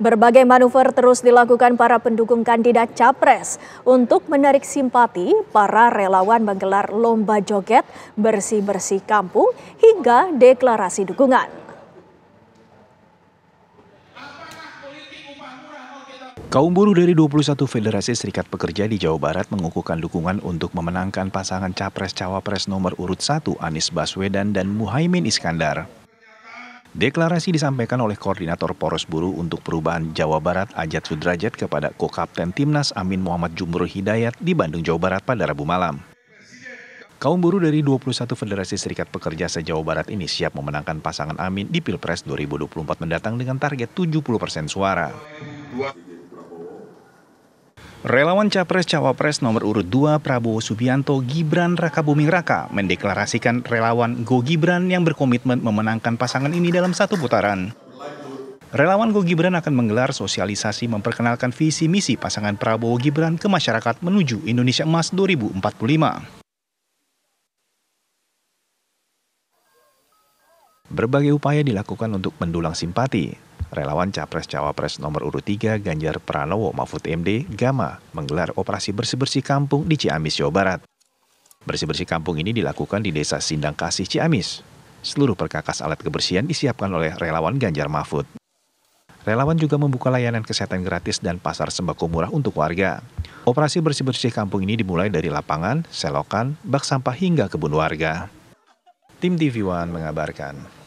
Berbagai manuver terus dilakukan para pendukung kandidat capres untuk menarik simpati. Para relawan menggelar lomba joget, bersih-bersih kampung hingga deklarasi dukungan. Kaum buruh dari 21 Federasi Serikat Pekerja di Jawa Barat mengukuhkan dukungan untuk memenangkan pasangan capres-cawapres nomor urut 1 Anies Baswedan dan Muhaimin Iskandar. Deklarasi disampaikan oleh Koordinator Poros Buruh untuk Perubahan Jawa Barat Ajat Sudrajat kepada Kokapten Timnas Amin Muhammad Jumroh Hidayat di Bandung, Jawa Barat pada Rabu malam. Kaum buruh dari 21 Federasi Serikat Pekerja se-Jawa Barat ini siap memenangkan pasangan Amin di Pilpres 2024 mendatang dengan target 70 persen suara. Relawan Capres-Cawapres nomor urut 2 Prabowo Subianto Gibran Rakabuming Raka mendeklarasikan relawan Go Gibran yang berkomitmen memenangkan pasangan ini dalam satu putaran. Relawan Go Gibran akan menggelar sosialisasi memperkenalkan visi misi pasangan Prabowo Gibran ke masyarakat menuju Indonesia Emas 2045. Berbagai upaya dilakukan untuk mendulang simpati, Relawan Capres-Cawapres nomor urut 3 Ganjar Pranowo Mahfud MD Gama menggelar operasi bersih-bersih kampung di Ciamis, Jawa Barat. Bersih-bersih kampung ini dilakukan di Desa Sindang Kasih, Ciamis. Seluruh perkakas alat kebersihan disiapkan oleh relawan Ganjar Mahfud. Relawan juga membuka layanan kesehatan gratis dan pasar sembako murah untuk warga. Operasi bersih-bersih kampung ini dimulai dari lapangan, selokan, bak sampah hingga kebun warga. Tim TV One mengabarkan.